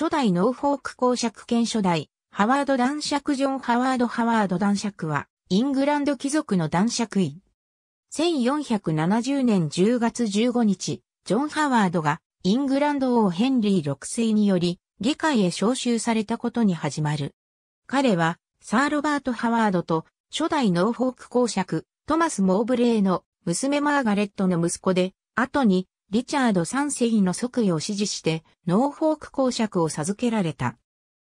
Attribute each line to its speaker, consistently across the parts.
Speaker 1: 初代ノーフォーク公爵兼初代、ハワード男爵ジョン・ハワード・ハワード男爵は、イングランド貴族の男爵位。1470年10月15日、ジョン・ハワードが、イングランド王ヘンリー6世により、議会へ招集されたことに始まる。彼は、サー・ロバート・ハワードと、初代ノーフォーク公爵、トマス・モーブレーの娘マーガレットの息子で、後にリチャード三世の即位を支持して、ノーフォーク公爵を授けられた。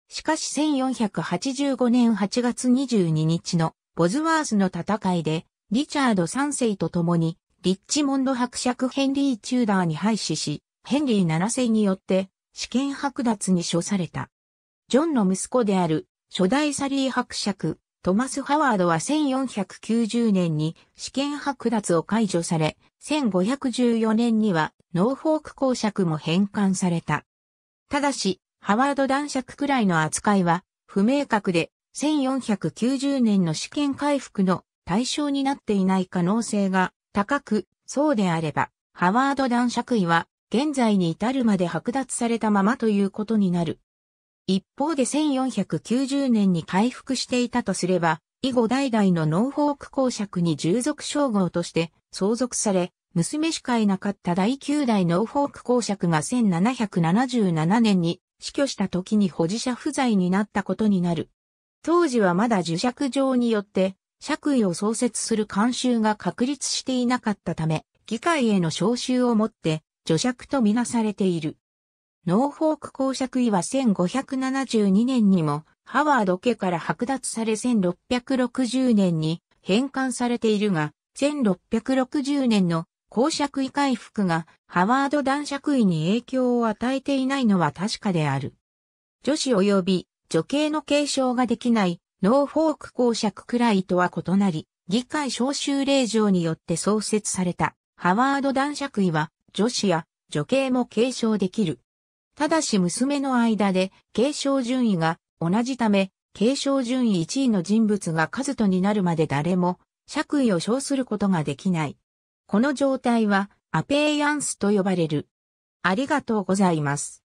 Speaker 1: しかし1485年8月22日のボズワースの戦いで、リチャード三世と共に、リッチモンド伯爵ヘンリー・チューダーに廃止し、ヘンリー七世によって、試験剥奪に処された。ジョンの息子である、初代サリー伯爵、トマス・ハワードは1490年に試験剥奪を解除され、1514年にはノーフォーク公爵も返還された。ただし、ハワード男爵くらいの扱いは不明確で、1490年の試験回復の対象になっていない可能性が高く、そうであれば、ハワード男爵位は現在に至るまで剥奪されたままということになる。一方で1490年に回復していたとすれば、以後代々のノーフォーク公爵に従属称号として相続され、娘しかいなかった第9代ノーフォーク公爵が1777年に死去した時に保持者不在になったことになる。当時はまだ受爵状によって爵位を創設する慣習が確立していなかったため、議会への召集をもって、助爵とみなされている。ノーフォーク公爵位は1572年にもハワード家から剥奪され1660年に返還されているが、1660年の公爵位回復がハワード男爵位に影響を与えていないのは確かである。女子及び女系の継承ができないノーフォーク公爵くらいとは異なり、議会招集令状によって創設されたハワード男爵位は女子や女系も継承できる。ただし娘の間で継承順位が同じため、継承順位1位の人物が数とになるまで誰も爵位を称することができない。この状態はアペイアンスと呼ばれる。ありがとうございます。